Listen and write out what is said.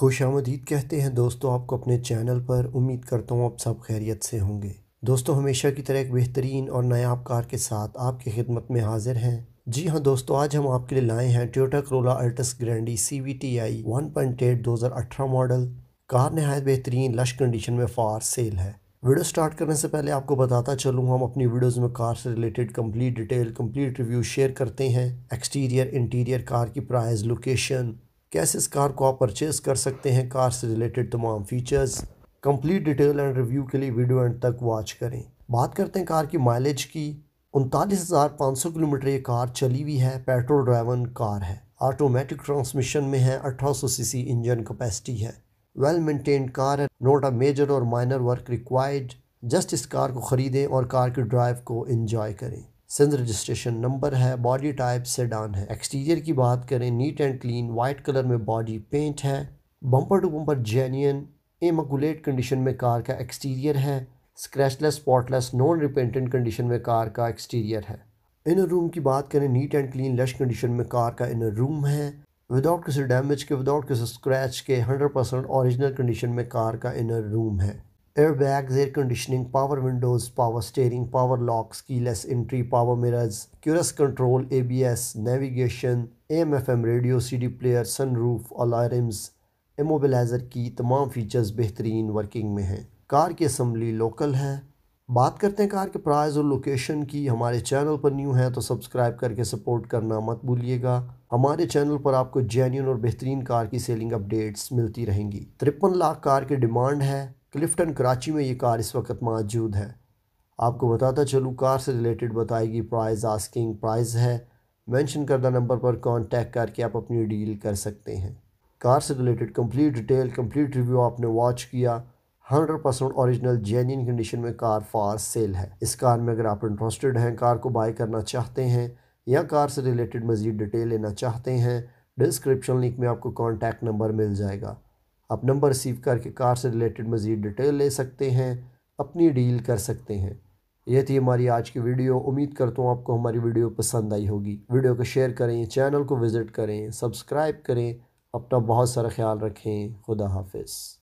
खुश आमदीद कहते हैं दोस्तों आपको अपने चैनल पर उम्मीद करता हूँ आप सब खैरियत से होंगे दोस्तों हमेशा की तरह एक बेहतरीन और नया कार के साथ आपकी खिदमत में हाजिर हैं जी हाँ दोस्तों आज हम आपके लिए लाए हैं Toyota Corolla Altis Grande C V T I one point eight दो हज़ार अठारह मॉडल कार नहायत बेहतरीन लश कंडीशन में फार सेल है वीडियो स्टार्ट करने से पहले आपको बताता चलूँ हम अपनी वीडियोज़ में कार से related complete detail complete review share करते हैं एक्सटीरियर इंटीरियर कार की प्राइस लोकेशन कैसे इस कार को आप परचेज़ कर सकते हैं कार से रिलेटेड तमाम features complete detail and review के लिए वीडियो एंड तक वॉच करें बात करते हैं कार की माइलेज की उनतालीस हज़ार पाँच सौ किलोमीटर ये कार चली हुई है पेट्रोल ड्राइवन कार है ऑटोमेटिक ट्रांसमिशन में है अठारह सौ सीसी इंजन कैपेसिटी है वेल मेंटेन्ड कार है नोट अ मेजर और माइनर वर्क रिक्वायर्ड जस्ट इस कार को ख़रीदें और कार की ड्राइव को इंजॉय करें सिंध रजिस्ट्रेशन नंबर है बॉडी टाइप सेडान है एक्सटीरियर की बात करें neat and clean white colour में बॉडी पेंट है bumper to bumper genuine immaculate condition में कार का एक्सटीरियर है scratchless spotless non repainted condition में कार का एक्सटीरियर है इनर रूम की बात करें neat and clean lush condition में कार का इनर रूम है विदाउट किसी डैमेज के विदाउट किसी स्क्रैच के हंड्रेड परसेंट औरिजिनल कंडीशन में कार का इनर रूम है airbags, air conditioning, power windows, power steering, power locks, keyless entry, power mirrors, cruise control, ABS, navigation, AM/FM radio, CD player, sunroof, alarms, immobilizer की तमाम features बेहतरीन working में हैं car की assembly local है बात करते हैं कार के प्राइस और लोकेशन की हमारे चैनल पर न्यू है तो सब्सक्राइब करके सपोर्ट करना मत भूलिएगा हमारे चैनल पर आपको जेन्यून और बेहतरीन कार की सेलिंग अपडेट्स मिलती रहेंगी तिरपन लाख कार की डिमांड है क्लिफ्टन कराची में ये कार इस वक्त मौजूद है आपको बताता चलूँ कार से रिलेटेड बताएगी प्राइस आस्किंग प्राइस है मेंशन करदा नंबर पर कांटेक्ट करके आप अपनी डील कर सकते हैं कार से related complete detail complete review आपने वॉच किया hundred percent original genuine condition में कार फॉर सेल है इस कार में अगर आप इंटरेस्टेड हैं कार को बाय करना चाहते हैं या कार से रिलेटेड मज़ीद डिटेल लेना चाहते हैं डिस्क्रिप्शन लिंक में आपको कॉन्टैक्ट नंबर मिल जाएगा आप नंबर रिसीव करके कार से रिलेटेड मज़ीद डिटेल ले सकते हैं अपनी डील कर सकते हैं यह थी हमारी आज की वीडियो उम्मीद करता हूँ आपको हमारी वीडियो पसंद आई होगी वीडियो को शेयर करें चैनल को विज़िट करें सब्सक्राइब करें अपना बहुत सारा ख्याल रखें खुदा हाफिज़